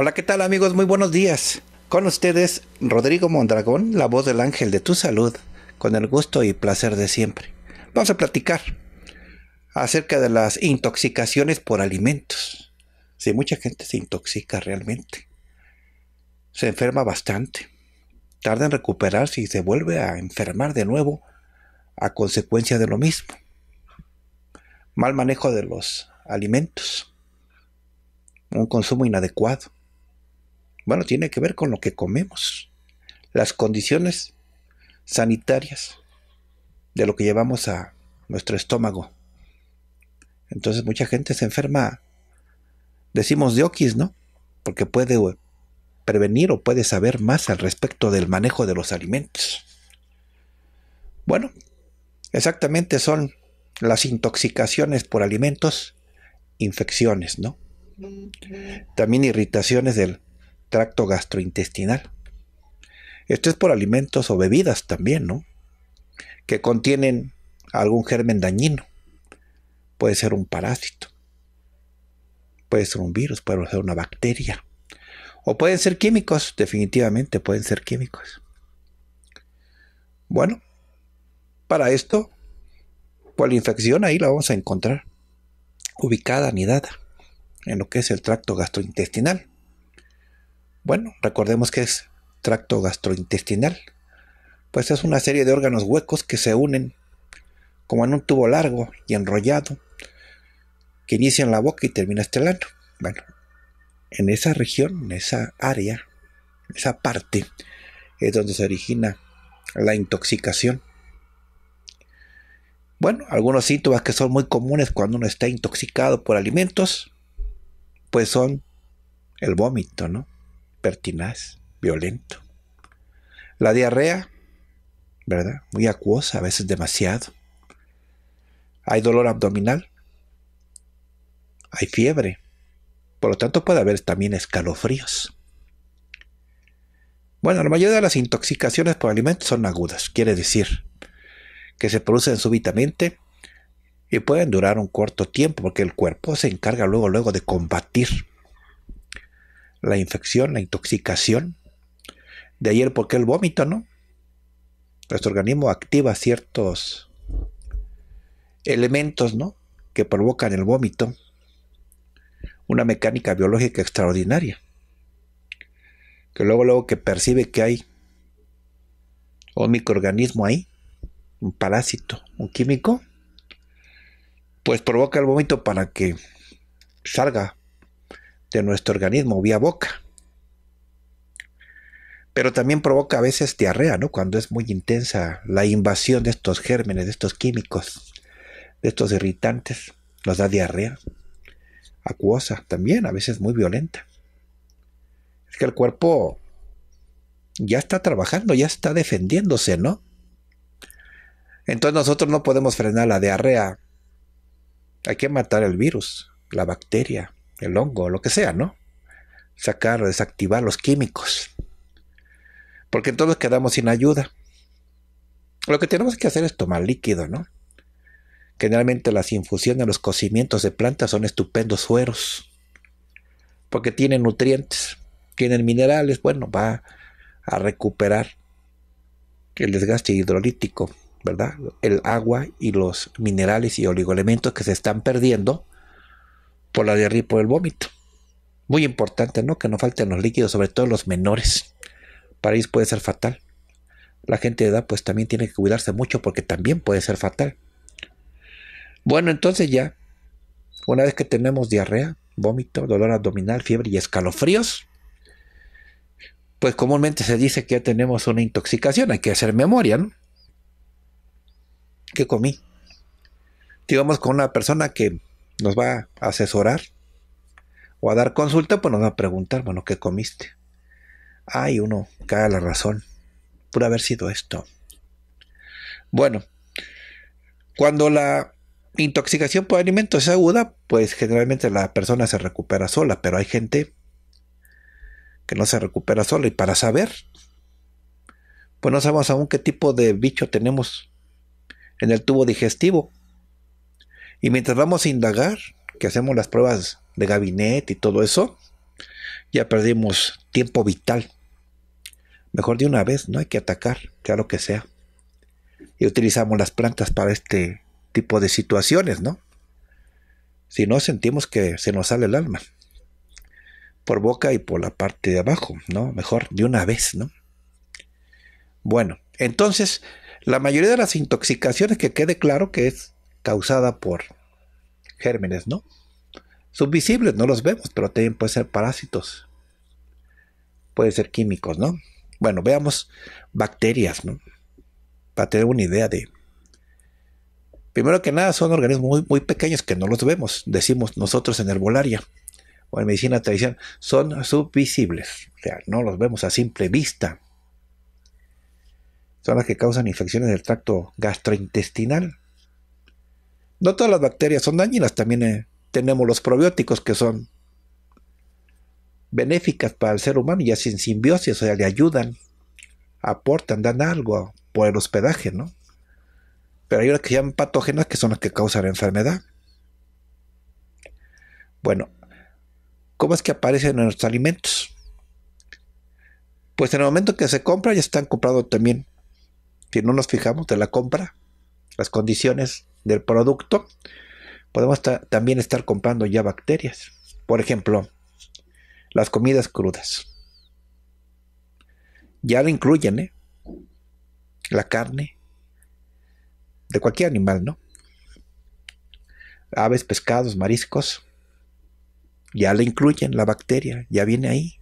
Hola, ¿qué tal amigos? Muy buenos días. Con ustedes, Rodrigo Mondragón, la voz del ángel de tu salud, con el gusto y placer de siempre. Vamos a platicar acerca de las intoxicaciones por alimentos. Si sí, mucha gente se intoxica realmente, se enferma bastante, tarda en recuperarse y se vuelve a enfermar de nuevo a consecuencia de lo mismo. Mal manejo de los alimentos, un consumo inadecuado bueno, tiene que ver con lo que comemos, las condiciones sanitarias de lo que llevamos a nuestro estómago. Entonces mucha gente se enferma, decimos de oquis, ¿no? Porque puede eh, prevenir o puede saber más al respecto del manejo de los alimentos. Bueno, exactamente son las intoxicaciones por alimentos, infecciones, ¿no? También irritaciones del tracto gastrointestinal. Esto es por alimentos o bebidas también, ¿no? Que contienen algún germen dañino. Puede ser un parásito, puede ser un virus, puede ser una bacteria. O pueden ser químicos, definitivamente pueden ser químicos. Bueno, para esto, por la infección ahí la vamos a encontrar, ubicada, anidada, en lo que es el tracto gastrointestinal. Bueno, recordemos que es tracto gastrointestinal, pues es una serie de órganos huecos que se unen como en un tubo largo y enrollado que inicia en la boca y termina este Bueno, en esa región, en esa área, en esa parte, es donde se origina la intoxicación. Bueno, algunos síntomas que son muy comunes cuando uno está intoxicado por alimentos, pues son el vómito, ¿no? pertinaz, violento. La diarrea, ¿verdad? Muy acuosa, a veces demasiado. Hay dolor abdominal. Hay fiebre. Por lo tanto, puede haber también escalofríos. Bueno, la mayoría de las intoxicaciones por alimentos son agudas, quiere decir que se producen súbitamente y pueden durar un corto tiempo porque el cuerpo se encarga luego luego de combatir la infección, la intoxicación. De ayer el el vómito, ¿no? Nuestro organismo activa ciertos elementos, ¿no? Que provocan el vómito. Una mecánica biológica extraordinaria. Que luego, luego que percibe que hay un microorganismo ahí, un parásito, un químico, pues provoca el vómito para que salga de nuestro organismo vía boca. Pero también provoca a veces diarrea, ¿no? Cuando es muy intensa la invasión de estos gérmenes, de estos químicos, de estos irritantes, nos da diarrea acuosa también, a veces muy violenta. Es que el cuerpo ya está trabajando, ya está defendiéndose, ¿no? Entonces nosotros no podemos frenar la diarrea. Hay que matar el virus, la bacteria, el hongo, lo que sea, ¿no? Sacar, desactivar los químicos. Porque todos quedamos sin ayuda. Lo que tenemos que hacer es tomar líquido, ¿no? Generalmente las infusiones, los cocimientos de plantas son estupendos sueros. Porque tienen nutrientes, tienen minerales, bueno, va a recuperar el desgaste hidrolítico, ¿verdad? El agua y los minerales y oligoelementos que se están perdiendo por la diarrea y por el vómito. Muy importante, ¿no? Que no falten los líquidos, sobre todo los menores. Para ellos puede ser fatal. La gente de edad pues también tiene que cuidarse mucho porque también puede ser fatal. Bueno, entonces ya, una vez que tenemos diarrea, vómito, dolor abdominal, fiebre y escalofríos, pues comúnmente se dice que ya tenemos una intoxicación, hay que hacer memoria, ¿no? ¿Qué comí? Digamos con una persona que nos va a asesorar o a dar consulta, pues nos va a preguntar, bueno, ¿qué comiste? Ay, uno caga la razón. por haber sido esto. Bueno, cuando la intoxicación por alimentos es aguda, pues generalmente la persona se recupera sola, pero hay gente que no se recupera sola. Y para saber, pues no sabemos aún qué tipo de bicho tenemos en el tubo digestivo. Y mientras vamos a indagar, que hacemos las pruebas de gabinete y todo eso, ya perdimos tiempo vital. Mejor de una vez, no hay que atacar, sea lo que sea. Y utilizamos las plantas para este tipo de situaciones, ¿no? Si no, sentimos que se nos sale el alma. Por boca y por la parte de abajo, ¿no? Mejor de una vez, ¿no? Bueno, entonces, la mayoría de las intoxicaciones que quede claro que es causada por gérmenes, ¿no? Subvisibles, no los vemos, pero también pueden ser parásitos. Pueden ser químicos, ¿no? Bueno, veamos bacterias, ¿no? Para tener una idea de... Primero que nada, son organismos muy, muy pequeños que no los vemos, decimos nosotros en herbolaria o en medicina tradicional, son subvisibles, o sea, no los vemos a simple vista. Son las que causan infecciones del tracto gastrointestinal, no todas las bacterias son dañinas, también eh, tenemos los probióticos que son benéficas para el ser humano y hacen simbiosis, o sea, le ayudan, aportan, dan algo por el hospedaje, ¿no? Pero hay otras que se llaman patógenas que son las que causan la enfermedad. Bueno, ¿cómo es que aparecen en los alimentos? Pues en el momento que se compra ya están comprados también. Si no nos fijamos de la compra, las condiciones del producto, podemos también estar comprando ya bacterias. Por ejemplo, las comidas crudas. Ya le incluyen, ¿eh? La carne de cualquier animal, ¿no? Aves, pescados, mariscos. Ya le incluyen la bacteria, ya viene ahí.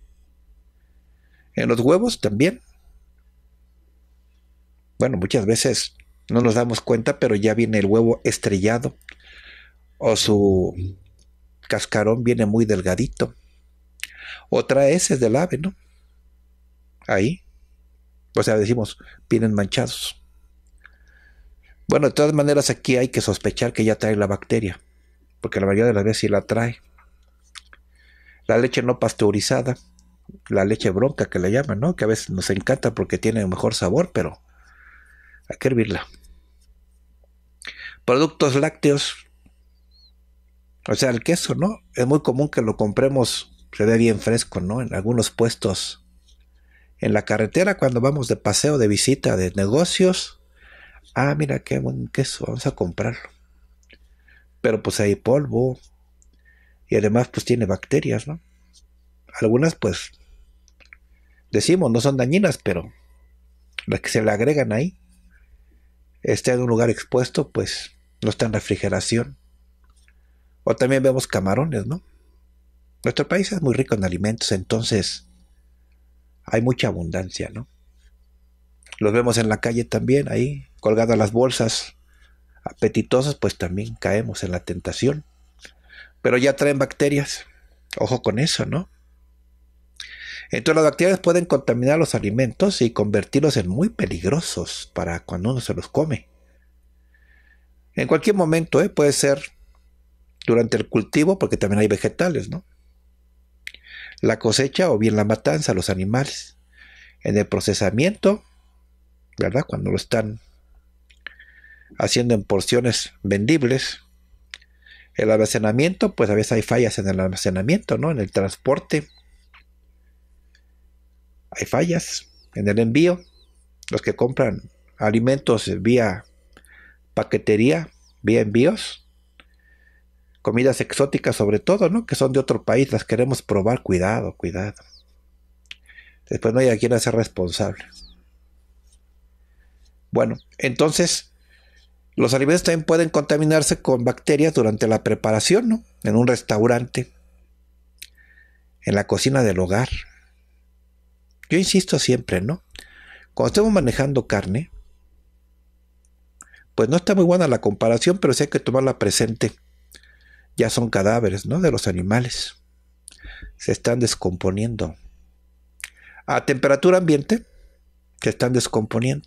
En los huevos también. Bueno, muchas veces no nos damos cuenta, pero ya viene el huevo estrellado o su cascarón viene muy delgadito. Otra vez es del ave, ¿no? Ahí. O sea, decimos, vienen manchados. Bueno, de todas maneras aquí hay que sospechar que ya trae la bacteria, porque la mayoría de las veces sí la trae. La leche no pasteurizada, la leche bronca que le llaman, ¿no? Que a veces nos encanta porque tiene mejor sabor, pero hay que hervirla. Productos lácteos. O sea, el queso, ¿no? Es muy común que lo compremos, se ve bien fresco, ¿no? En algunos puestos. En la carretera, cuando vamos de paseo, de visita, de negocios. Ah, mira qué buen queso, vamos a comprarlo. Pero pues hay polvo. Y además, pues tiene bacterias, ¿no? Algunas, pues, decimos, no son dañinas, pero las que se le agregan ahí, está en un lugar expuesto, pues no está en refrigeración. O también vemos camarones, ¿no? Nuestro país es muy rico en alimentos, entonces hay mucha abundancia, ¿no? Los vemos en la calle también, ahí, colgados las bolsas apetitosas, pues también caemos en la tentación. Pero ya traen bacterias. Ojo con eso, ¿no? Entonces las bacterias pueden contaminar los alimentos y convertirlos en muy peligrosos para cuando uno se los come. En cualquier momento, eh, puede ser durante el cultivo, porque también hay vegetales, ¿no? La cosecha o bien la matanza, los animales. En el procesamiento, ¿verdad? Cuando lo están haciendo en porciones vendibles. El almacenamiento, pues a veces hay fallas en el almacenamiento, ¿no? En el transporte hay fallas en el envío. Los que compran alimentos vía paquetería, vía envíos, comidas exóticas sobre todo, ¿no? Que son de otro país, las queremos probar, cuidado, cuidado. Después no hay a quien hacer responsable. Bueno, entonces los alimentos también pueden contaminarse con bacterias durante la preparación, ¿no? En un restaurante, en la cocina del hogar, yo insisto siempre, ¿no? Cuando estemos manejando carne, pues no está muy buena la comparación, pero sí hay que tomarla presente. Ya son cadáveres, ¿no? De los animales. Se están descomponiendo. A temperatura ambiente, se están descomponiendo.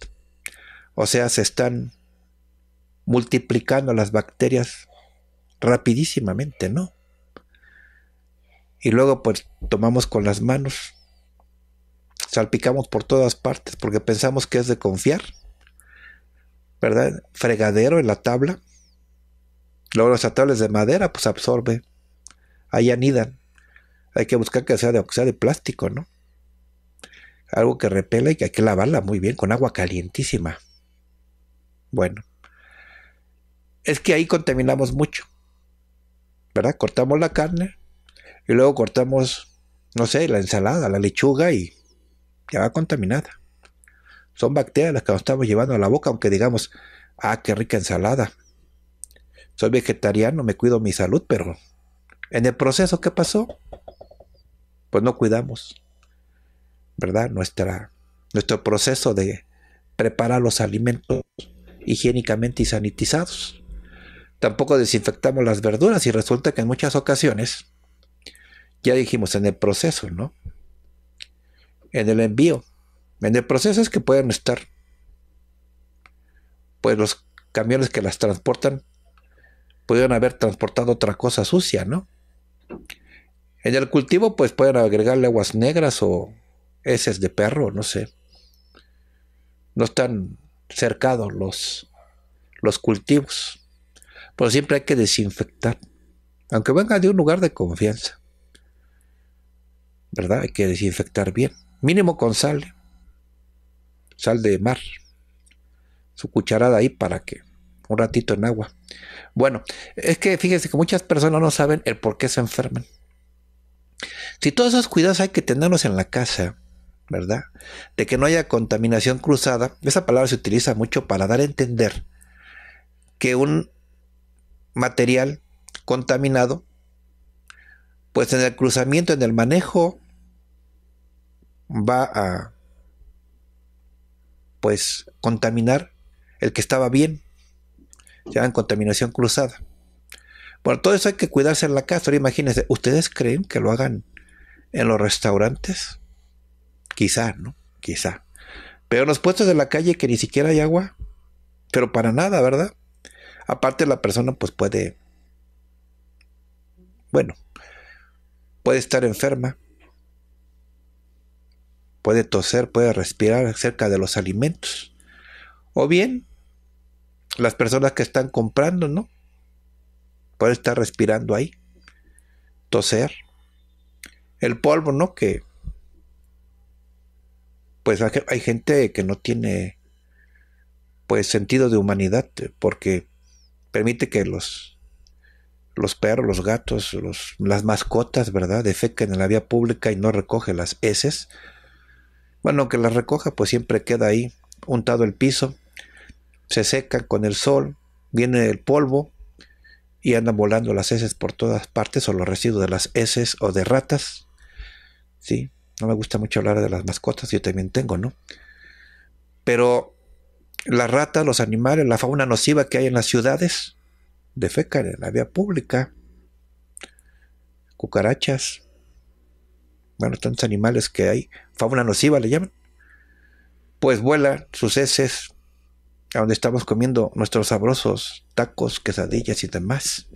O sea, se están multiplicando las bacterias rapidísimamente, ¿no? Y luego pues tomamos con las manos salpicamos por todas partes porque pensamos que es de confiar, ¿verdad? Fregadero en la tabla. Luego las tablas de madera, pues absorbe, ahí anidan. Hay que buscar que sea de, que sea de plástico, ¿no? Algo que repela y que hay que lavarla muy bien con agua calientísima. Bueno, es que ahí contaminamos mucho, ¿verdad? Cortamos la carne y luego cortamos, no sé, la ensalada, la lechuga y ...ya va contaminada. Son bacterias las que nos estamos llevando a la boca, aunque digamos, ah, qué rica ensalada. Soy vegetariano, me cuido mi salud, pero en el proceso, ¿qué pasó? Pues no cuidamos, ¿verdad? Nuestra, nuestro proceso de preparar los alimentos higiénicamente y sanitizados. Tampoco desinfectamos las verduras y resulta que en muchas ocasiones, ya dijimos en el proceso, ¿no? en el envío, en el proceso es que pueden estar. Pues los camiones que las transportan pudieron haber transportado otra cosa sucia, ¿no? En el cultivo, pues pueden agregarle aguas negras o heces de perro, no sé. No están cercados los, los cultivos. Pero siempre hay que desinfectar. Aunque venga de un lugar de confianza. ¿Verdad? Hay que desinfectar bien mínimo con sal, ¿eh? sal de mar, su cucharada ahí para que un ratito en agua. Bueno, es que fíjense que muchas personas no saben el por qué se enferman. Si todos esos cuidados hay que tenerlos en la casa, ¿verdad? De que no haya contaminación cruzada, esa palabra se utiliza mucho para dar a entender que un material contaminado, pues en el cruzamiento, en el manejo va a, pues, contaminar el que estaba bien. Se en contaminación cruzada. Bueno, todo eso hay que cuidarse en la casa. Ahora imagínense, ¿ustedes creen que lo hagan en los restaurantes? Quizá, ¿no? Quizá. Pero en los puestos de la calle que ni siquiera hay agua, pero para nada, ¿verdad? Aparte la persona pues puede, bueno, puede estar enferma, puede toser, puede respirar cerca de los alimentos. O bien, las personas que están comprando, ¿no? Puede estar respirando ahí, toser. El polvo, ¿no? Que pues hay gente que no tiene pues sentido de humanidad porque permite que los los perros, los gatos, las mascotas, ¿verdad? Defequen en la vía pública y no recoge las heces bueno, que las recoja, pues siempre queda ahí untado el piso, se seca con el sol, viene el polvo y andan volando las heces por todas partes o los residuos de las heces o de ratas. Sí, no me gusta mucho hablar de las mascotas, yo también tengo, ¿no? Pero las ratas, los animales, la fauna nociva que hay en las ciudades, defecan en la vía pública, cucarachas, bueno, tantos animales que hay, fauna nociva le llaman, pues vuela sus heces a donde estamos comiendo nuestros sabrosos tacos, quesadillas y demás.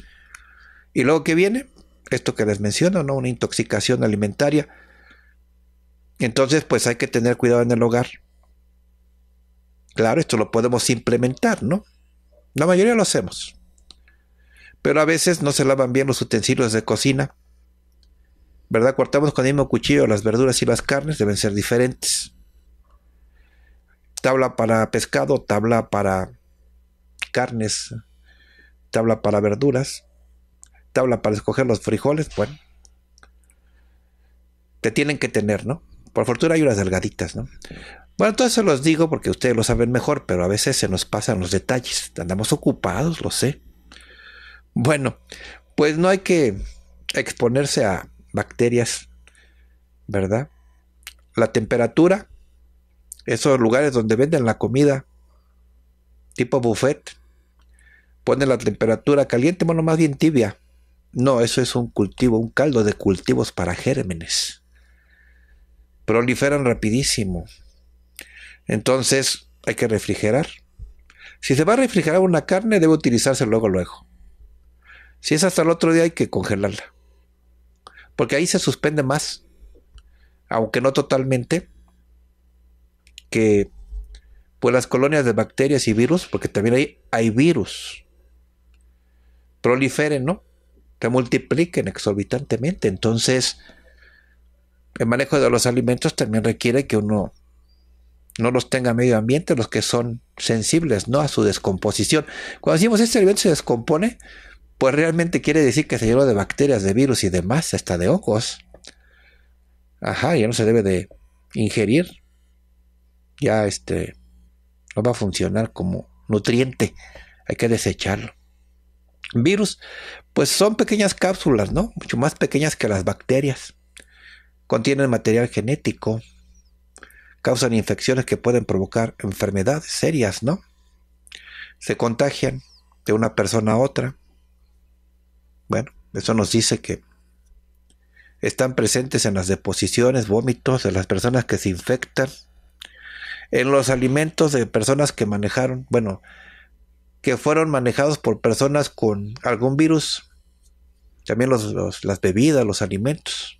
Y luego que viene, esto que les menciono, ¿no? Una intoxicación alimentaria. Entonces, pues hay que tener cuidado en el hogar. Claro, esto lo podemos implementar, ¿no? La mayoría lo hacemos. Pero a veces no se lavan bien los utensilios de cocina ¿verdad? Cortamos con el mismo cuchillo las verduras y las carnes, deben ser diferentes. Tabla para pescado, tabla para carnes, tabla para verduras, tabla para escoger los frijoles, bueno. Te tienen que tener, ¿no? Por fortuna hay unas delgaditas, ¿no? Bueno, todo eso los digo porque ustedes lo saben mejor, pero a veces se nos pasan los detalles. Andamos ocupados, lo sé. Bueno, pues no hay que exponerse a bacterias, ¿verdad? La temperatura, esos lugares donde venden la comida, tipo buffet, ponen la temperatura caliente, bueno, más bien tibia. No, eso es un cultivo, un caldo de cultivos para gérmenes. Proliferan rapidísimo. Entonces hay que refrigerar. Si se va a refrigerar una carne, debe utilizarse luego, luego. Si es hasta el otro día, hay que congelarla porque ahí se suspende más, aunque no totalmente, que pues las colonias de bacterias y virus, porque también hay, hay virus, proliferen, ¿no? Se multipliquen exorbitantemente. Entonces, el manejo de los alimentos también requiere que uno no los tenga medio ambiente, los que son sensibles, ¿no? A su descomposición. Cuando decimos este alimento se descompone, pues realmente quiere decir que se llenó de bacterias, de virus y demás, hasta de ojos. Ajá, ya no se debe de ingerir. Ya este no va a funcionar como nutriente. Hay que desecharlo. Virus, pues son pequeñas cápsulas, ¿no? Mucho más pequeñas que las bacterias. Contienen material genético. Causan infecciones que pueden provocar enfermedades serias, ¿no? Se contagian de una persona a otra bueno, eso nos dice que están presentes en las deposiciones, vómitos de las personas que se infectan, en los alimentos de personas que manejaron, bueno, que fueron manejados por personas con algún virus, también las bebidas, los alimentos,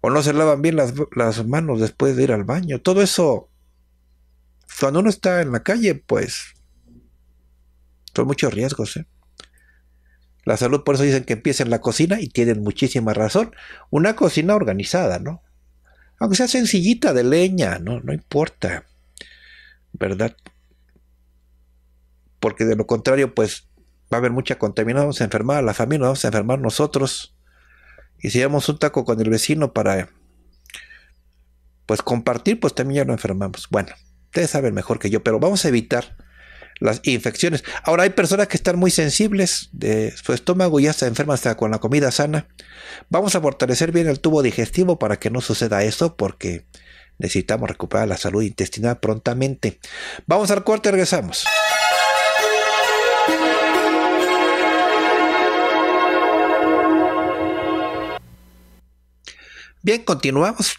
o no se lavan bien las, las manos después de ir al baño, todo eso, cuando uno está en la calle, pues, son muchos riesgos, ¿eh? La salud, por eso dicen que empieza en la cocina y tienen muchísima razón. Una cocina organizada, ¿no? Aunque sea sencillita de leña, ¿no? No importa. ¿Verdad? Porque de lo contrario, pues va a haber mucha contaminación, vamos a enfermar a la familia, vamos a enfermar nosotros. Y si damos un taco con el vecino para pues compartir, pues también ya lo enfermamos. Bueno, ustedes saben mejor que yo, pero vamos a evitar las infecciones. Ahora hay personas que están muy sensibles de su estómago y ya se enferman hasta con la comida sana. Vamos a fortalecer bien el tubo digestivo para que no suceda eso porque necesitamos recuperar la salud intestinal prontamente. Vamos al corte, regresamos. Bien, continuamos.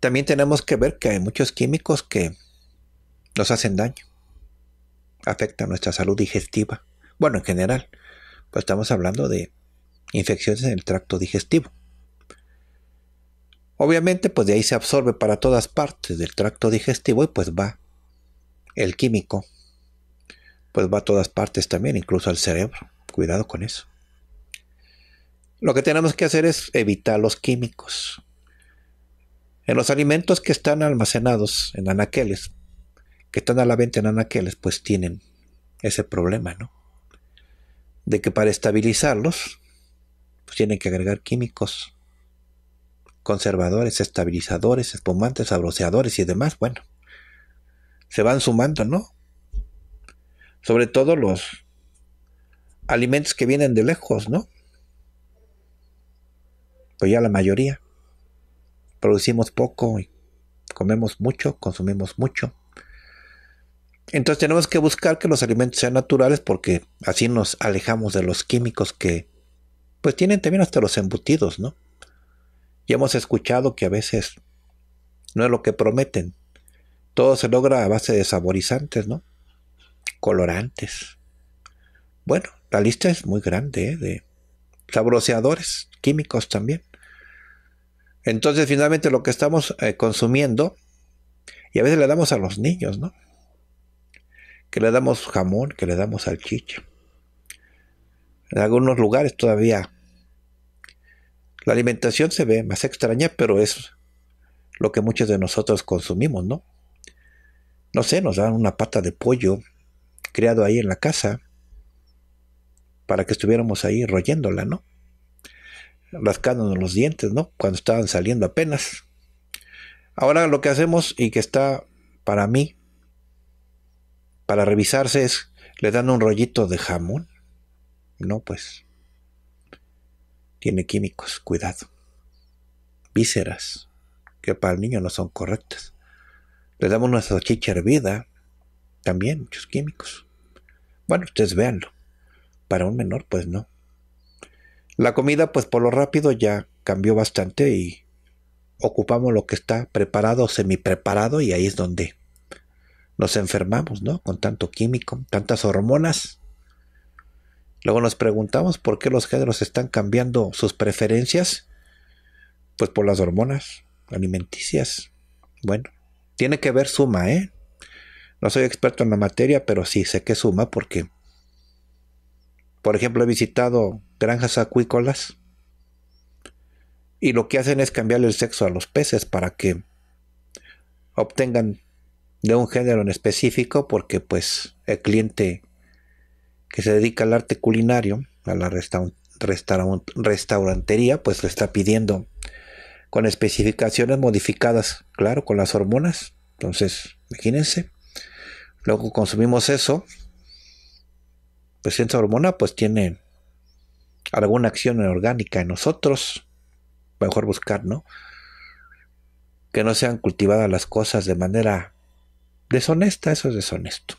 También tenemos que ver que hay muchos químicos que nos hacen daño afecta nuestra salud digestiva. Bueno, en general, pues estamos hablando de infecciones en el tracto digestivo. Obviamente, pues de ahí se absorbe para todas partes del tracto digestivo y pues va el químico, pues va a todas partes también, incluso al cerebro. Cuidado con eso. Lo que tenemos que hacer es evitar los químicos. En los alimentos que están almacenados en anaqueles, que están a la venta en anaqueles, pues tienen ese problema, ¿no? De que para estabilizarlos, pues tienen que agregar químicos, conservadores, estabilizadores, espumantes, abroceadores y demás, bueno, se van sumando, ¿no? Sobre todo los alimentos que vienen de lejos, ¿no? Pues ya la mayoría. Producimos poco y comemos mucho, consumimos mucho. Entonces tenemos que buscar que los alimentos sean naturales porque así nos alejamos de los químicos que pues tienen también hasta los embutidos, ¿no? Y hemos escuchado que a veces no es lo que prometen. Todo se logra a base de saborizantes, ¿no? Colorantes. Bueno, la lista es muy grande ¿eh? de sabroseadores químicos también. Entonces finalmente lo que estamos eh, consumiendo, y a veces le damos a los niños, ¿no? que le damos jamón, que le damos salchicha. En algunos lugares todavía la alimentación se ve más extraña, pero es lo que muchos de nosotros consumimos, ¿no? No sé, nos dan una pata de pollo criado ahí en la casa para que estuviéramos ahí royéndola, ¿no? Rascándonos los dientes, ¿no? Cuando estaban saliendo apenas. Ahora lo que hacemos y que está para mí para revisarse es, le dan un rollito de jamón. No, pues. Tiene químicos, cuidado. Vísceras, que para el niño no son correctas. Le damos una salchicha hervida, también muchos químicos. Bueno, ustedes véanlo. Para un menor, pues no. La comida, pues por lo rápido ya cambió bastante y ocupamos lo que está preparado o semi preparado y ahí es donde nos enfermamos, ¿no? Con tanto químico, tantas hormonas. Luego nos preguntamos por qué los géneros están cambiando sus preferencias. Pues por las hormonas alimenticias. Bueno, tiene que ver suma, ¿eh? No soy experto en la materia, pero sí sé que suma porque, por ejemplo, he visitado granjas acuícolas y lo que hacen es cambiarle el sexo a los peces para que obtengan de un género en específico porque pues el cliente que se dedica al arte culinario, a la restaurantería, pues le está pidiendo con especificaciones modificadas, claro, con las hormonas. Entonces, imagínense, luego consumimos eso, pues esa hormona pues tiene alguna acción orgánica en nosotros, mejor buscar, ¿no? Que no sean cultivadas las cosas de manera Deshonesta, eso es deshonesto.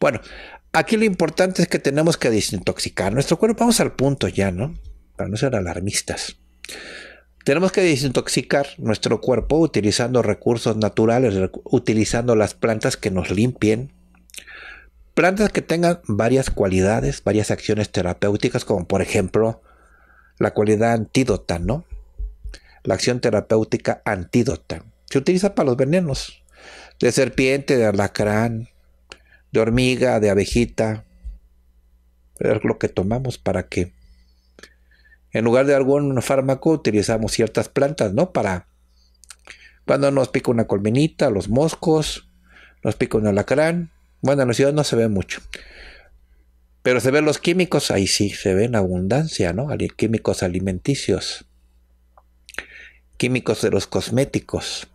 Bueno, aquí lo importante es que tenemos que desintoxicar nuestro cuerpo. Vamos al punto ya, ¿no? Para no ser alarmistas. Tenemos que desintoxicar nuestro cuerpo utilizando recursos naturales, utilizando las plantas que nos limpien. Plantas que tengan varias cualidades, varias acciones terapéuticas, como por ejemplo la cualidad antídota, ¿no? La acción terapéutica antídota. Se utiliza para los venenos, de serpiente, de alacrán, de hormiga, de abejita. Es lo que tomamos para que, en lugar de algún fármaco, utilizamos ciertas plantas, ¿no? Para cuando nos pica una colmenita, los moscos, nos pica un alacrán. Bueno, en la ciudad no se ve mucho. Pero se ven los químicos, ahí sí, se ven abundancia, ¿no? Químicos alimenticios, químicos de los cosméticos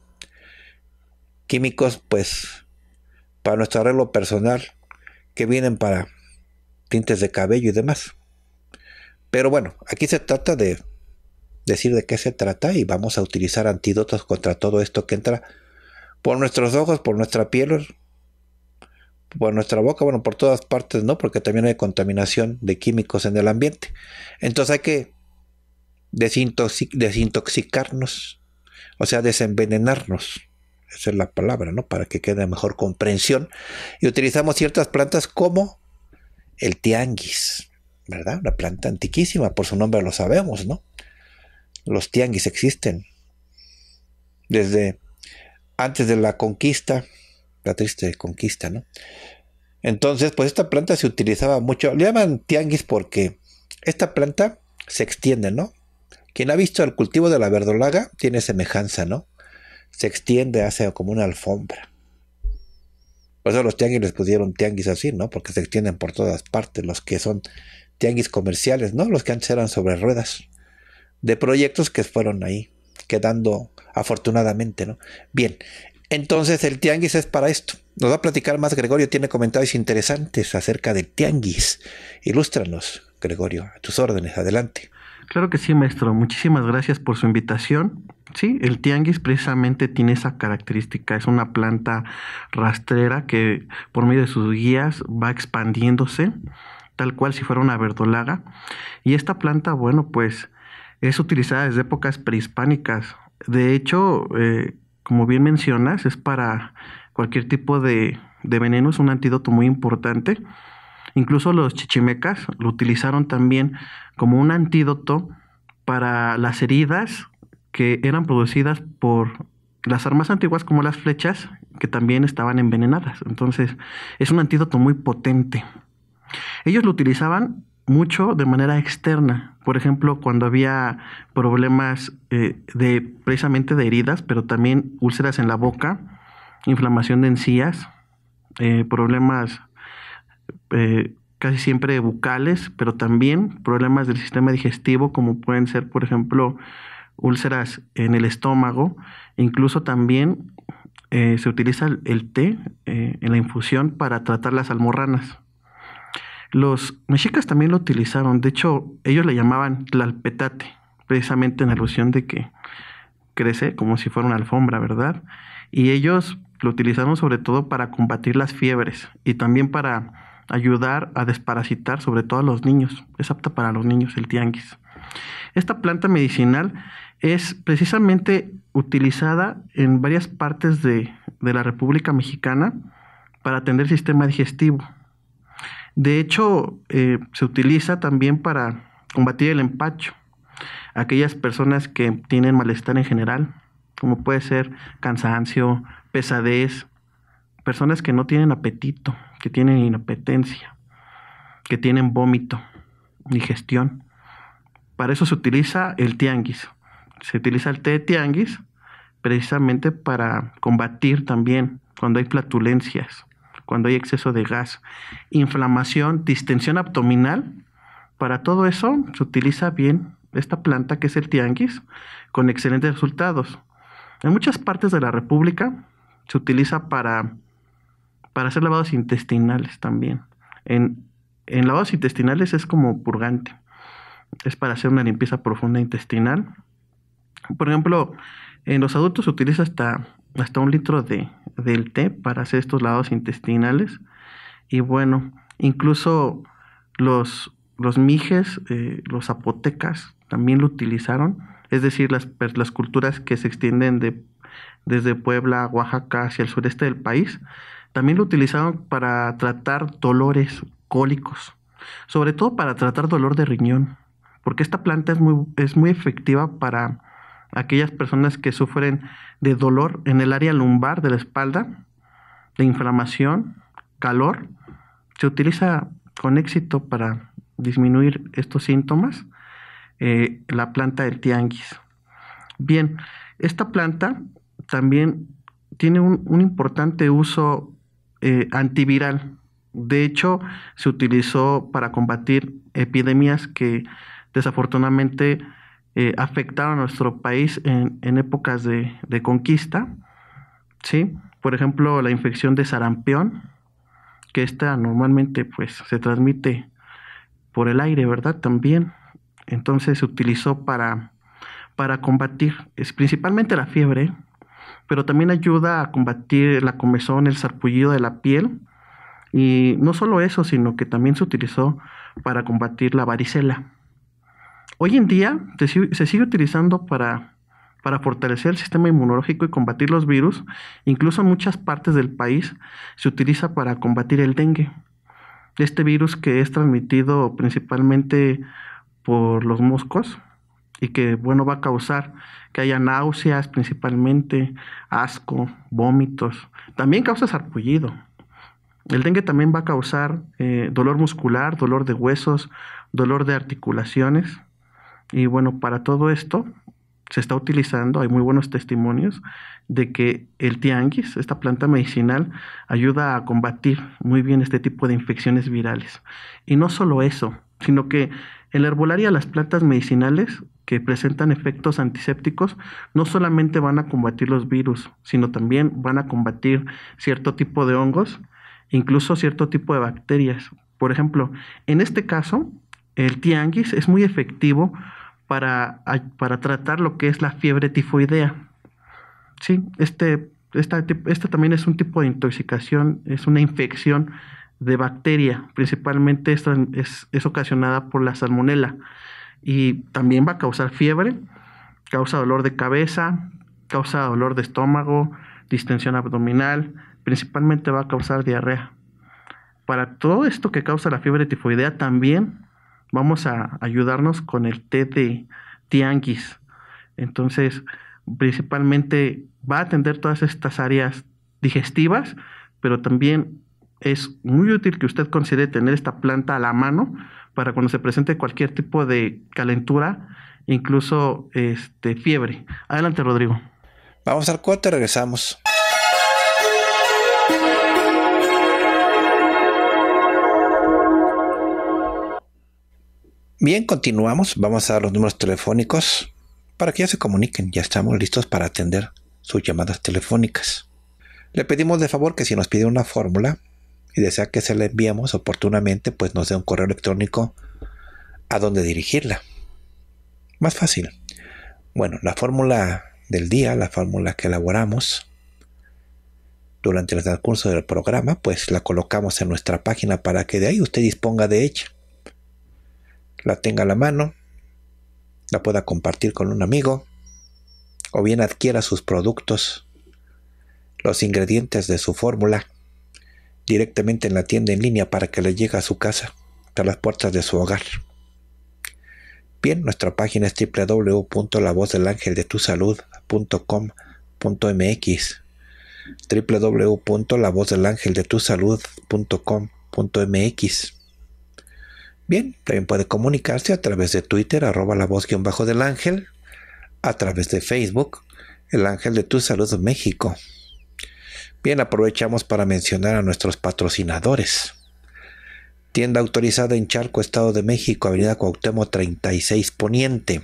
químicos, pues, para nuestro arreglo personal, que vienen para tintes de cabello y demás. Pero bueno, aquí se trata de decir de qué se trata y vamos a utilizar antídotos contra todo esto que entra por nuestros ojos, por nuestra piel, por nuestra boca, bueno, por todas partes, ¿no? Porque también hay contaminación de químicos en el ambiente. Entonces hay que desintoxicarnos, o sea, desenvenenarnos. Esa es la palabra, ¿no? Para que quede mejor comprensión. Y utilizamos ciertas plantas como el tianguis, ¿verdad? Una planta antiquísima, por su nombre lo sabemos, ¿no? Los tianguis existen. Desde antes de la conquista, la triste conquista, ¿no? Entonces, pues esta planta se utilizaba mucho. Le llaman tianguis porque esta planta se extiende, ¿no? Quien ha visto el cultivo de la verdolaga tiene semejanza, ¿no? se extiende hacia como una alfombra. Por eso los tianguis les pusieron tianguis así, ¿no? Porque se extienden por todas partes, los que son tianguis comerciales, ¿no? Los que antes eran sobre ruedas, de proyectos que fueron ahí, quedando afortunadamente, ¿no? Bien, entonces el tianguis es para esto. Nos va a platicar más Gregorio, tiene comentarios interesantes acerca del tianguis. Ilústranos, Gregorio, a tus órdenes, adelante. Claro que sí, maestro. Muchísimas gracias por su invitación. Sí, el tianguis precisamente tiene esa característica, es una planta rastrera que por medio de sus guías va expandiéndose, tal cual si fuera una verdolaga. Y esta planta, bueno, pues es utilizada desde épocas prehispánicas. De hecho, eh, como bien mencionas, es para cualquier tipo de, de veneno, es un antídoto muy importante. Incluso los chichimecas lo utilizaron también como un antídoto para las heridas que eran producidas por las armas antiguas como las flechas, que también estaban envenenadas. Entonces, es un antídoto muy potente. Ellos lo utilizaban mucho de manera externa. Por ejemplo, cuando había problemas eh, de precisamente de heridas, pero también úlceras en la boca, inflamación de encías, eh, problemas eh, casi siempre bucales, pero también problemas del sistema digestivo, como pueden ser, por ejemplo, úlceras en el estómago, incluso también eh, se utiliza el, té eh, en la infusión para tratar las almorranas. Los mexicas también lo utilizaron, de hecho ellos le llamaban tlalpetate, precisamente en alusión de que crece como si fuera una alfombra, ¿verdad? Y ellos lo utilizaron sobre todo para combatir las fiebres y también para ayudar a desparasitar sobre todo a los niños. Es apta para los niños el tianguis. Esta planta medicinal es precisamente utilizada en varias partes de, la República Mexicana para atender el sistema digestivo. De hecho, eh, se utiliza también para combatir el empacho. Aquellas personas que tienen malestar en general, como puede ser cansancio, pesadez, personas que no tienen apetito, que tienen inapetencia, que tienen vómito, digestión. Para eso se utiliza el tianguis. Se utiliza el té de tianguis precisamente para combatir también cuando hay flatulencias, cuando hay exceso de gas, inflamación, distensión abdominal. Para todo eso se utiliza bien esta planta que es el tianguis con excelentes resultados. En muchas partes de la República se utiliza para para hacer lavados intestinales también. En, en lavados intestinales es como purgante. Es para hacer una limpieza profunda intestinal. Por ejemplo, en los adultos se utiliza hasta, hasta un litro de, del té para hacer estos lavados intestinales. Y bueno, incluso los, mijes, eh, los zapotecas, también lo utilizaron. Es decir, las, culturas que se extienden de, desde Puebla, Oaxaca hacia el sureste del país, también lo utilizaban para tratar dolores cólicos, sobre todo para tratar dolor de riñón, porque esta planta es muy, es muy efectiva para aquellas personas que sufren de dolor en el área lumbar de la espalda, de inflamación, calor. Se utiliza con éxito para disminuir estos síntomas eh, la planta del tianguis. Bien, esta planta también tiene un, un importante uso eh, antiviral. De hecho, se utilizó para combatir epidemias que desafortunadamente eh, afectaron a nuestro país en, épocas de, conquista. ¿sí? Por ejemplo, la infección de sarampión, que esta normalmente pues, se transmite por el aire, ¿verdad? También. Entonces se utilizó para, para combatir es, principalmente la fiebre, pero también ayuda a combatir la comezón, el sarpullido de la piel. Y no solo eso, sino que también se utilizó para combatir la varicela. Hoy en día se, sigue utilizando para, para fortalecer el sistema inmunológico y combatir los virus. Incluso en muchas partes del país se utiliza para combatir el dengue. Este virus que es transmitido principalmente por los moscos, y que, bueno, va a causar que haya náuseas principalmente, asco, vómitos. También causa sarpullido. El dengue también va a causar eh, dolor muscular, dolor de huesos, dolor de articulaciones. Y bueno, para todo esto se está utilizando, hay muy buenos testimonios de que el tianguis, esta planta medicinal, ayuda a combatir muy bien este tipo de infecciones virales. Y no solo eso, sino que en la herbolaria las plantas medicinales que presentan efectos antisépticos no solamente van a combatir los virus, sino también van a combatir cierto tipo de hongos, incluso cierto tipo de bacterias. Por ejemplo, en este caso, el tianguis es muy efectivo para, tratar lo que es la fiebre tifoidea. Sí, este, esta, también es un tipo de intoxicación, es una infección de bacteria, principalmente es, es ocasionada por la salmonela y también va a causar fiebre, causa dolor de cabeza, causa dolor de estómago, distensión abdominal, principalmente va a causar diarrea. Para todo esto que causa la fiebre tifoidea también vamos a ayudarnos con el té de tianguis. Entonces, principalmente va a atender todas estas áreas digestivas, pero también es muy útil que usted considere tener esta planta a la mano para cuando se presente cualquier tipo de calentura, incluso este, fiebre. Adelante, Rodrigo. Vamos al y regresamos. Bien, continuamos. Vamos a dar los números telefónicos para que ya se comuniquen. Ya estamos listos para atender sus llamadas telefónicas. Le pedimos de favor que si nos pide una fórmula, y desea que se la enviamos oportunamente, pues nos dé un correo electrónico a donde dirigirla. Más fácil. Bueno, la fórmula del día, la fórmula que elaboramos durante el transcurso del programa, pues la colocamos en nuestra página para que de ahí usted disponga de ella. La tenga a la mano, la pueda compartir con un amigo, o bien adquiera sus productos, los ingredientes de su fórmula directamente en la tienda en línea para que le llegue a su casa, a las puertas de su hogar. Bien, nuestra página es www.lavozdelangeldetusalud.com.mx www.lavozdelangeldetusalud.com.mx Bien, también puede comunicarse a través de Twitter, arroba la voz bajo del ángel, a través de Facebook, el ángel de tu salud México. Bien, aprovechamos para mencionar a nuestros patrocinadores. Tienda autorizada en Charco, Estado de México, Avenida Cuauhtémoc 36 Poniente.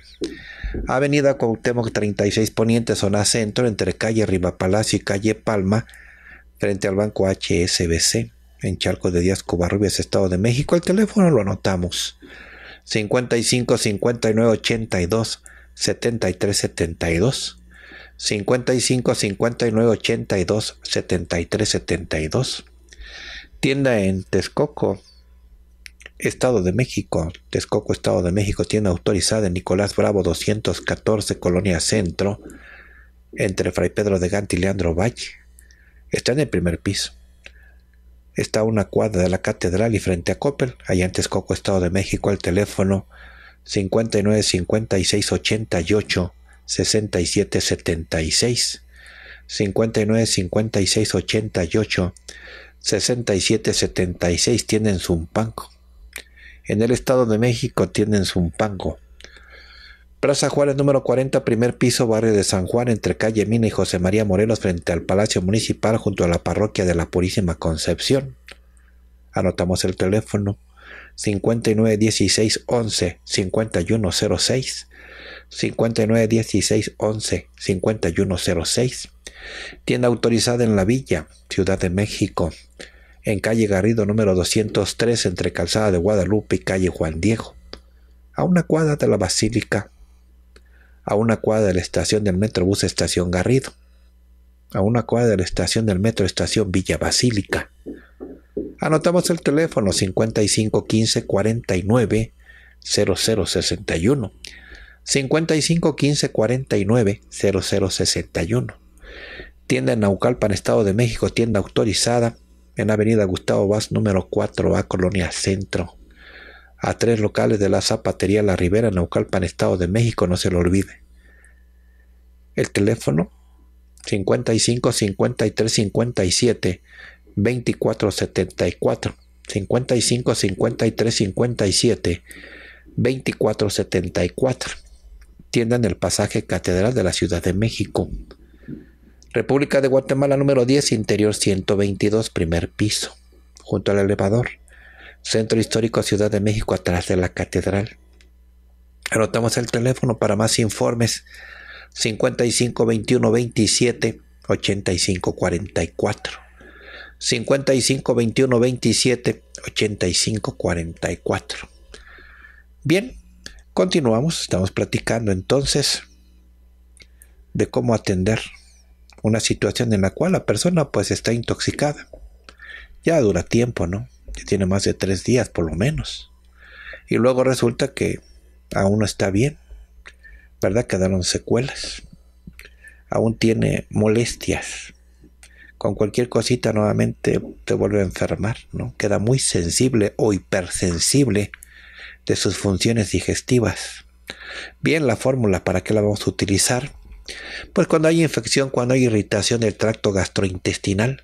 Avenida Cuauhtémoc 36 Poniente, zona centro, entre calle Palacio y calle Palma, frente al banco HSBC, en Charco de Díaz Cubarrubias, Estado de México. El teléfono lo anotamos. 55 59 82 73 72. 55 59 82 73 72. Tienda en Texcoco, Estado de México. Texcoco, Estado de México, tienda autorizada en Nicolás Bravo 214, Colonia Centro, entre Fray Pedro de Gante y Leandro Valle. Está en el primer piso. Está a una cuadra de la catedral y frente a Coppel, allá en Texcoco, Estado de México, el teléfono 59 56 88 67 76 59 56 88 67 76 tienen Zumpango. En el Estado de México tienen Zumpango. Plaza Juárez número 40, primer piso, barrio de San Juan, entre calle Mina y José María Morelos, frente al Palacio Municipal, junto a la parroquia de la Purísima Concepción. Anotamos el teléfono 59-16 51 5106 59 16 11 5106. Tienda autorizada en la Villa, Ciudad de México, en calle Garrido número 203 entre Calzada de Guadalupe y calle Juan Diego, a una cuadra de la Basílica, a una cuadra de la estación del Metrobús Estación Garrido, a una cuadra de la estación del Metro Estación Villa Basílica. Anotamos el teléfono 5515 49 0061 55 15 49 0061. Tienda en Naucalpan, Estado de México, tienda autorizada en Avenida Gustavo Vaz, número 4A, Colonia Centro. A tres locales de la Zapatería La Rivera, Naucalpan, Estado de México, no se lo olvide. El teléfono 55 53 57 24 74. 55 53 57 24 74 tienda en el pasaje Catedral de la Ciudad de México. República de Guatemala número 10, interior 122, primer piso, junto al elevador. Centro Histórico Ciudad de México, atrás de la Catedral. Anotamos el teléfono para más informes. 55 21 27 85 44. 55 21 27 85 44. Bien, Continuamos, estamos platicando entonces de cómo atender una situación en la cual la persona pues está intoxicada. Ya dura tiempo, ¿no? Ya tiene más de tres días por lo menos. Y luego resulta que aún no está bien, ¿verdad? Quedaron secuelas. Aún tiene molestias. Con cualquier cosita nuevamente te vuelve a enfermar, ¿no? Queda muy sensible o hipersensible de sus funciones digestivas. Bien, la fórmula, ¿para qué la vamos a utilizar? Pues cuando hay infección, cuando hay irritación del tracto gastrointestinal.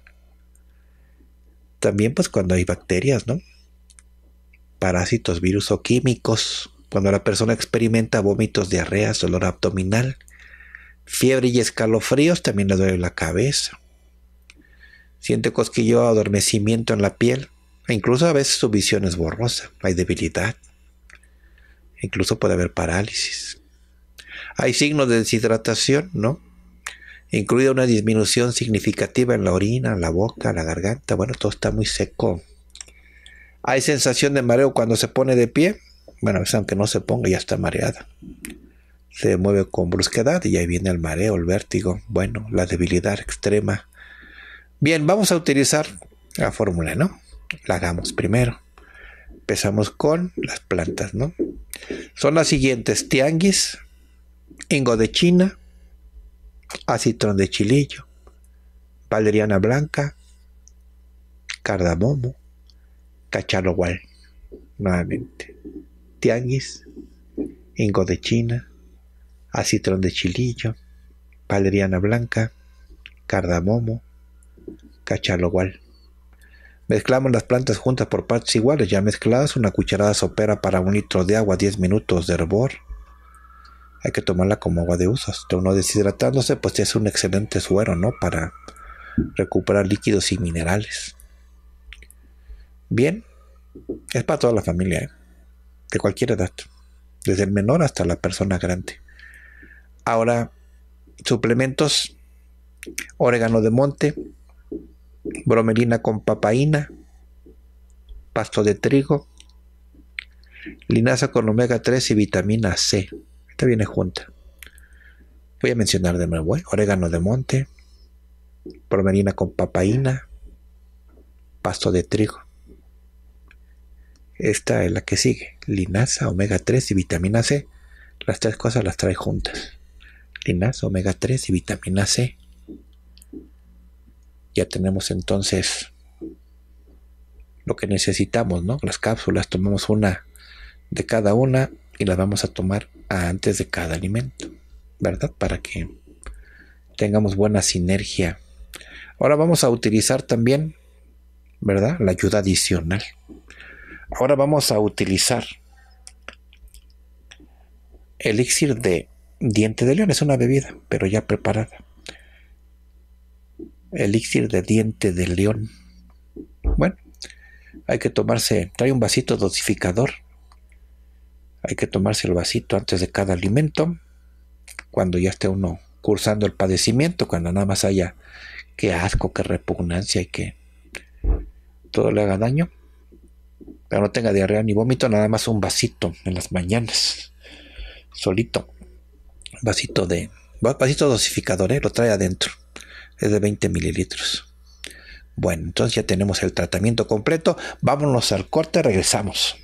También pues cuando hay bacterias, ¿no? Parásitos, virus o químicos. Cuando la persona experimenta vómitos, diarreas, dolor abdominal, fiebre y escalofríos, también le duele la cabeza. Siente cosquillo, adormecimiento en la piel. E incluso a veces su visión es borrosa, hay debilidad. Incluso puede haber parálisis. Hay signos de deshidratación, ¿no? Incluida una disminución significativa en la orina, la boca, la garganta. Bueno, todo está muy seco. Hay sensación de mareo cuando se pone de pie. Bueno, aunque no se ponga, ya está mareada. Se mueve con brusquedad y ahí viene el mareo, el vértigo. Bueno, la debilidad extrema. Bien, vamos a utilizar la fórmula, ¿no? La hagamos primero. Empezamos con las plantas, ¿no? Son las siguientes: tianguis, ingo de China, acitrón de chilillo, valeriana blanca, cardamomo, cachalowal. Nuevamente: tianguis, ingo de China, acitrón de chilillo, valeriana blanca, cardamomo, cachalowal. Mezclamos las plantas juntas por partes iguales, ya mezcladas, una cucharada sopera para un litro de agua, 10 minutos de hervor. Hay que tomarla como agua de uso. esto uno deshidratándose, pues es un excelente suero, ¿no? Para recuperar líquidos y minerales. Bien, es para toda la familia, ¿eh? de cualquier edad, desde el menor hasta la persona grande. Ahora, suplementos, orégano de monte, bromelina con papaína, pasto de trigo, linaza con omega 3 y vitamina C. Esta viene junta. Voy a mencionar de nuevo, ¿eh? orégano de monte, bromelina con papaína, pasto de trigo. Esta es la que sigue, linaza, omega 3 y vitamina C. Las tres cosas las trae juntas. Linaza, omega 3 y vitamina C ya tenemos entonces lo que necesitamos, ¿no? Las cápsulas, tomamos una de cada una y las vamos a tomar antes de cada alimento, ¿verdad? Para que tengamos buena sinergia. Ahora vamos a utilizar también, ¿verdad? La ayuda adicional. Ahora vamos a utilizar elixir de diente de león. Es una bebida, pero ya preparada elixir de diente de león. Bueno, hay que tomarse, trae un vasito dosificador. Hay que tomarse el vasito antes de cada alimento, cuando ya esté uno cursando el padecimiento, cuando nada más haya que asco, que repugnancia y que todo le haga daño. Pero no tenga diarrea ni vómito, nada más un vasito en las mañanas, solito. Vasito de, vasito dosificador, ¿eh? lo trae adentro es de 20 mililitros. Bueno, entonces ya tenemos el tratamiento completo. Vámonos al corte, regresamos.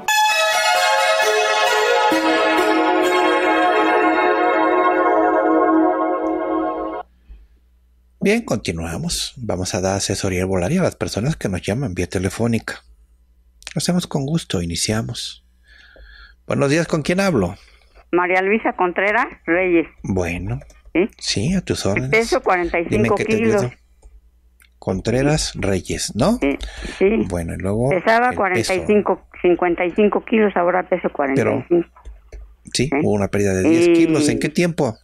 Bien, continuamos. Vamos a dar asesoría volaria a las personas que nos llaman vía telefónica. Lo hacemos con gusto, iniciamos. Buenos días, ¿con quién hablo? María Luisa Contreras Reyes. Bueno, Sí, a tus órdenes. Peso 45 kilos. Contreras Reyes, ¿no? Sí, Bueno, y luego. Pesaba 45, 55 kilos, ahora peso 45. Pero, sí, hubo una pérdida de 10 kilos. ¿En qué tiempo?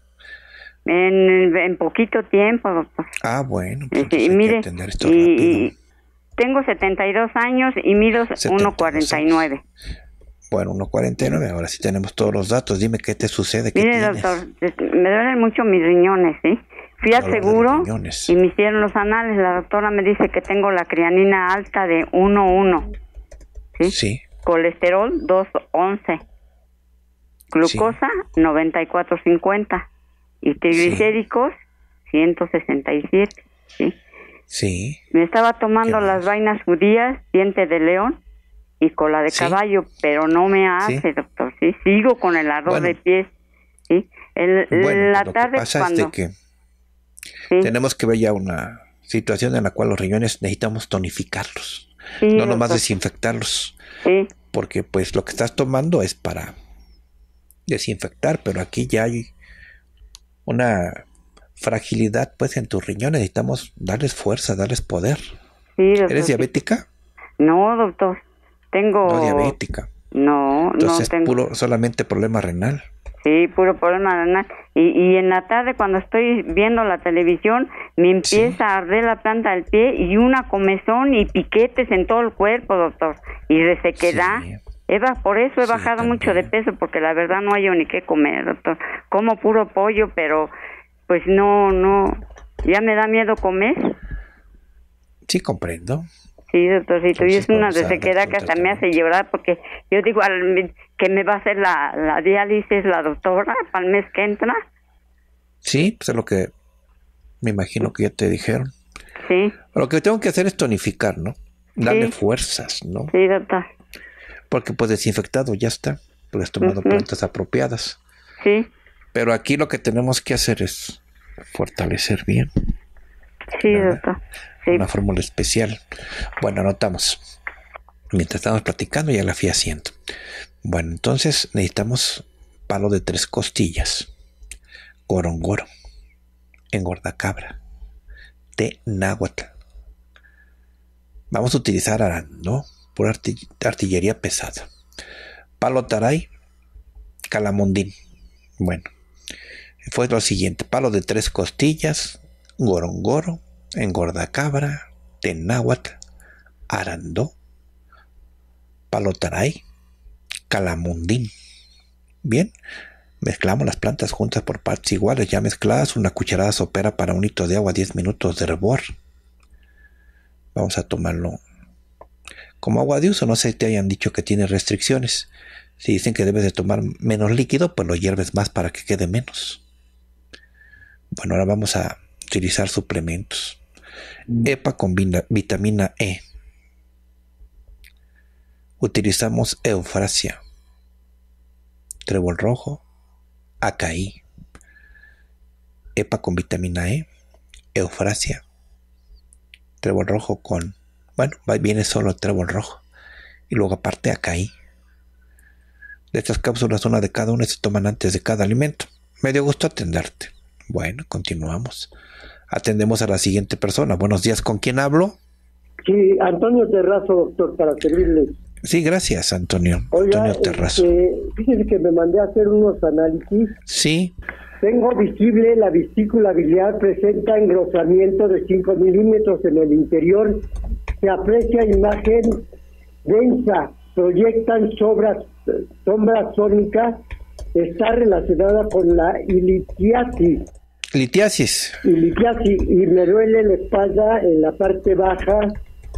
En, poquito tiempo. Doctor. Ah, bueno. Pues mire, tengo 72 años y mido 1,49. Bueno, 1.49, ahora sí tenemos todos los datos. Dime qué te sucede. Mire, doctor, este, me duelen mucho mis riñones, ¿sí? Fui al seguro y me hicieron los anales. La doctora me dice que tengo la crianina alta de 1.1. ¿sí? Colesterol 2.11. Glucosa 94.50. Y triglicéridos 167. ¿sí? sí. Me estaba tomando las vainas judías, diente de león y cola de caballo, pero no me hace, doctor. Sí, sigo con el ardor de pies. Sí, el, la tarde que que tenemos que ver ya una situación en la cual los riñones necesitamos tonificarlos, no nomás desinfectarlos. Porque pues lo que estás tomando es para desinfectar, pero aquí ya hay una fragilidad pues en tus riñones, necesitamos darles fuerza, darles poder. ¿Eres diabética? No, doctor. Tengo... No diabética. No, Entonces, no tengo. solamente problema renal. Sí, puro problema renal. Y, en la tarde cuando estoy viendo la televisión me empieza a arder la planta del pie y una comezón y piquetes en todo el cuerpo, doctor. Y de Sí. Eva, por eso he bajado mucho de peso porque la verdad no hay ni qué comer, doctor. Como puro pollo, pero pues no, no. Ya me da miedo comer. Sí, comprendo. Sí, doctorcito, y es una de que que hasta me hace llorar porque yo digo al, que me va a hacer la, diálisis la doctora para el mes que entra. Sí, pues es lo que me imagino que ya te dijeron. Sí. Lo que tengo que hacer es tonificar, ¿no? Darle fuerzas, ¿no? Sí, doctor. Porque pues desinfectado ya está, Pues has tomado plantas apropiadas. Sí. Pero aquí lo que tenemos que hacer es fortalecer bien. Sí, doctor una fórmula especial. Bueno, anotamos. Mientras estamos platicando, ya la fui haciendo. Bueno, entonces necesitamos palo de tres costillas, gorongoro, engordacabra, de náhuatl. Vamos a utilizar arán, ¿no? Por artillería pesada. Palo taray, calamondín. Bueno, fue lo siguiente: palo de tres costillas, gorongoro, Engordacabra, Tenáhuatl, Arandó, Palotaray, Calamundín. Bien, mezclamos las plantas juntas por partes iguales, ya mezcladas, una cucharada sopera para un litro de agua, 10 minutos de hervor. Vamos a tomarlo como agua de uso, no sé si te hayan dicho que tiene restricciones. Si dicen que debes de tomar menos líquido, pues lo hierves más para que quede menos. Bueno, ahora vamos a utilizar suplementos. Mm. EPA con vitamina E. Utilizamos eufrasia, trébol rojo, acaí. EPA con vitamina E, eufrasia, trébol rojo con, bueno, viene solo trébol rojo. Y luego aparte acaí. De estas cápsulas, una de cada una se toman antes de cada alimento. Me dio gusto atenderte. Bueno, continuamos atendemos a la siguiente persona. Buenos días, ¿con quién hablo? Sí, Antonio Terrazo, doctor, para servirle. Sí, gracias, Antonio. Antonio Terrazo. Este, que me mandé a hacer unos análisis. Sí. Tengo visible la vesícula biliar, presenta engrosamiento de 5 milímetros en el interior. Se aprecia imagen densa, proyectan sobras, eh, sombras sónicas. Está relacionada con la ilitiasis. Litiasis. Y litiasis, y me duele la espalda en la parte baja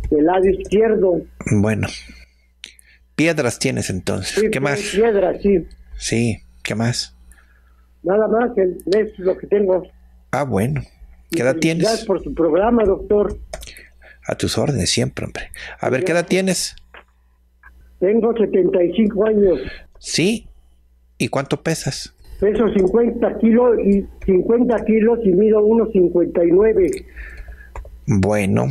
del lado izquierdo. Bueno. Piedras tienes entonces. ¿Qué más? Piedras, sí. Sí, ¿qué más? Nada más, es lo que tengo. Ah, bueno. ¿Qué edad tienes? Gracias por su programa, doctor. A tus órdenes siempre, hombre. A ver, ¿qué edad tienes? Tengo 75 años. Sí. ¿Y cuánto pesas? peso 50 kilos y 50 kilos y mido 1,59. Bueno.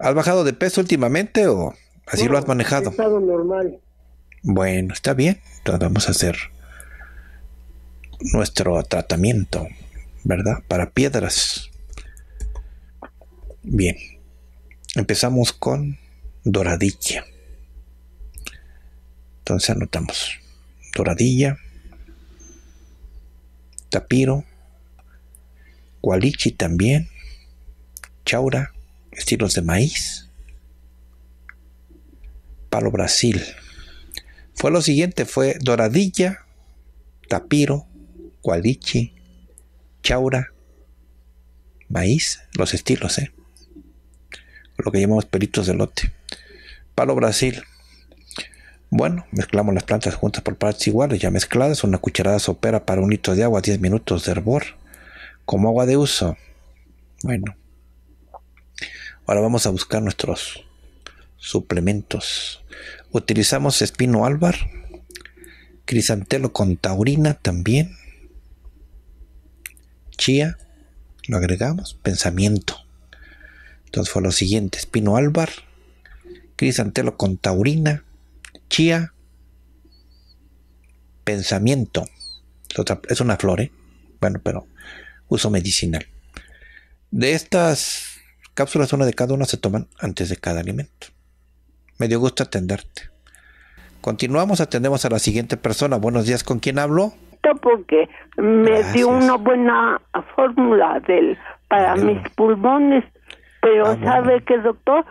¿Has bajado de peso últimamente o así lo has manejado? normal. Bueno, está bien. Entonces vamos a hacer nuestro tratamiento, ¿verdad? Para piedras. Bien. Empezamos con doradilla. Entonces anotamos doradilla, Tapiro, cualichi también, Chaura, estilos de maíz, Palo Brasil. Fue lo siguiente, fue Doradilla, Tapiro, cualichi, Chaura, maíz, los estilos, ¿eh? lo que llamamos peritos de lote. Palo Brasil, bueno, mezclamos las plantas juntas por partes iguales, ya mezcladas, una cucharada sopera para un litro de agua, 10 minutos de hervor, como agua de uso. Bueno, ahora vamos a buscar nuestros suplementos. Utilizamos espino albar crisantelo con taurina también, chía, lo agregamos, pensamiento. Entonces fue lo siguiente, espino álvar, crisantelo con taurina, chía, pensamiento. Es una flor, ¿eh? Bueno, pero uso medicinal. De estas cápsulas, una de cada una se toman antes de cada alimento. Me dio gusto atenderte. Continuamos, atendemos a la siguiente persona. Buenos días, ¿con quién hablo? Porque me dio una buena fórmula del para mis pulmones, pero ah, sabe que doctor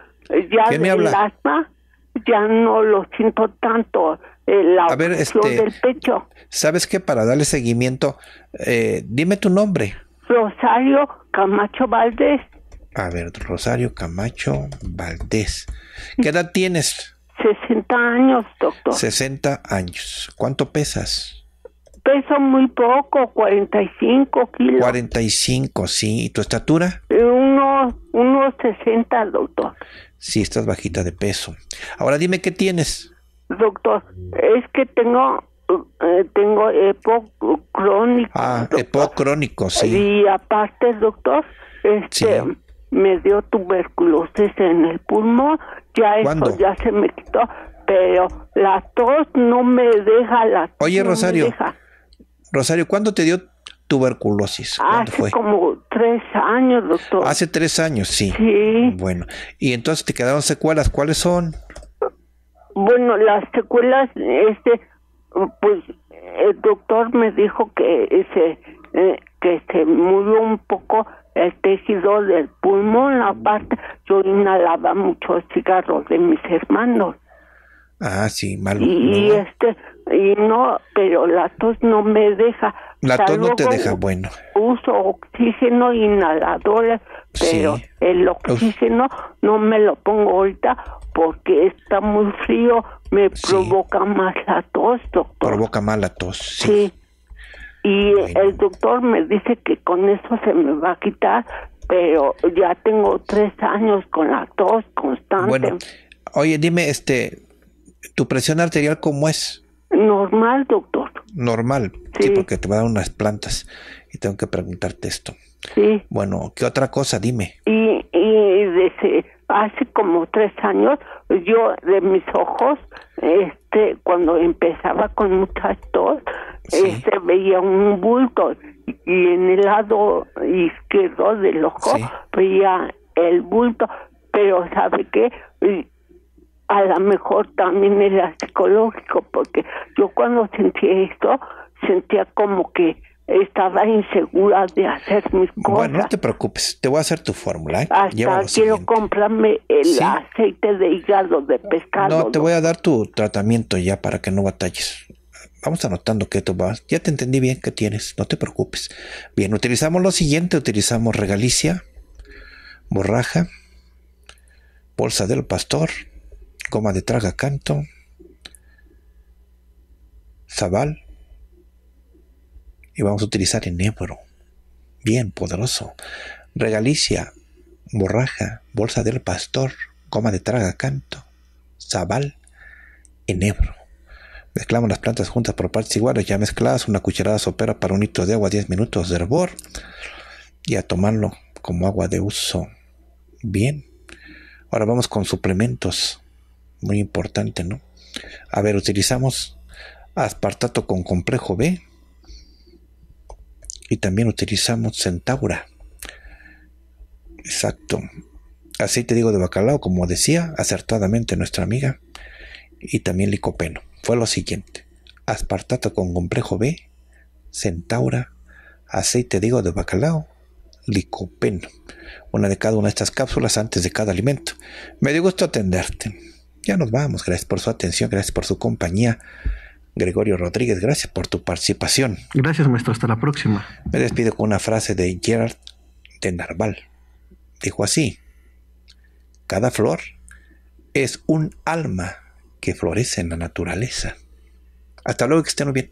ya me habla? ya no lo siento tanto eh, la a este, pecho. ¿Sabes qué? Para darle seguimiento, eh, dime tu nombre. Rosario Camacho Valdés. A ver, Rosario Camacho Valdés. ¿Qué edad tienes? 60 años, doctor. 60 años. ¿Cuánto pesas? peso muy poco, 45 kilos. 45, sí. ¿Y tu estatura? Eh, unos, unos 60, doctor. Sí, estás bajita de peso. Ahora dime qué tienes. Doctor, es que tengo eh, tengo crónico. Ah, crónico, sí. Y aparte, doctor, este, me dio tuberculosis en el pulmón. Ya ya se me quitó, pero la tos no me deja la tos. Oye, Rosario. Rosario, ¿cuándo te dio tuberculosis? Hace fue? como tres años, doctor. Hace tres años, sí. Sí. Bueno, y entonces te quedaron secuelas, ¿cuáles son? Bueno, las secuelas, este, pues el doctor me dijo que se, eh, que se un poco el tejido del pulmón, aparte yo inhalaba muchos cigarros de mis hermanos. Ah, sí, malo. Y, este, y no, pero la tos no me deja. La tos no te deja, bueno. Uso oxígeno inhalador, pero el oxígeno no me lo pongo ahorita porque está muy frío, me provoca más la tos, doctor. Provoca más la tos, sí. Y el doctor me dice que con eso se me va a quitar, pero ya tengo tres años con la tos constante. oye, dime, este, ¿tu presión arterial cómo es? Normal, doctor. Normal, sí. porque te va a dar unas plantas y tengo que preguntarte esto. Sí. Bueno, ¿qué otra cosa? Dime. Y, desde hace como tres años, yo de mis ojos, este, cuando empezaba con muchas tos, este, veía un bulto y en el lado izquierdo del ojo veía el bulto, pero ¿sabe qué? a lo mejor también era psicológico, porque yo cuando sentí esto, sentía como que estaba insegura de hacer mis cosas. Bueno, no te preocupes, te voy a hacer tu fórmula. ¿eh? Hasta quiero comprarme el aceite de hígado de pescado. No, te voy a dar tu tratamiento ya para que no batalles. Vamos anotando que tú vas. Ya te entendí bien que tienes, no te preocupes. Bien, utilizamos lo siguiente, utilizamos regalicia, borraja, bolsa del pastor, Coma de Traga Canto, Zabal, y vamos a utilizar enebro, bien poderoso. Regalicia, borraja, bolsa del pastor, Coma de Traga Canto, Zabal, enebro. Mezclamos las plantas juntas por partes iguales, ya mezcladas, una cucharada sopera para un litro de agua, 10 minutos de hervor y a tomarlo como agua de uso. Bien. Ahora vamos con suplementos muy importante, ¿no? A ver, utilizamos aspartato con complejo B y también utilizamos centaura. Exacto. Aceite digo de bacalao, como decía acertadamente nuestra amiga, y también licopeno. Fue lo siguiente: aspartato con complejo B, centaura, aceite digo de bacalao, licopeno. Una de cada una de estas cápsulas antes de cada alimento. Me dio gusto atenderte. Ya nos vamos. Gracias por su atención, gracias por su compañía. Gregorio Rodríguez, gracias por tu participación. Gracias, maestro. Hasta la próxima. Me despido con una frase de Gerard de Narval. Dijo así, cada flor es un alma que florece en la naturaleza. Hasta luego, que estén bien.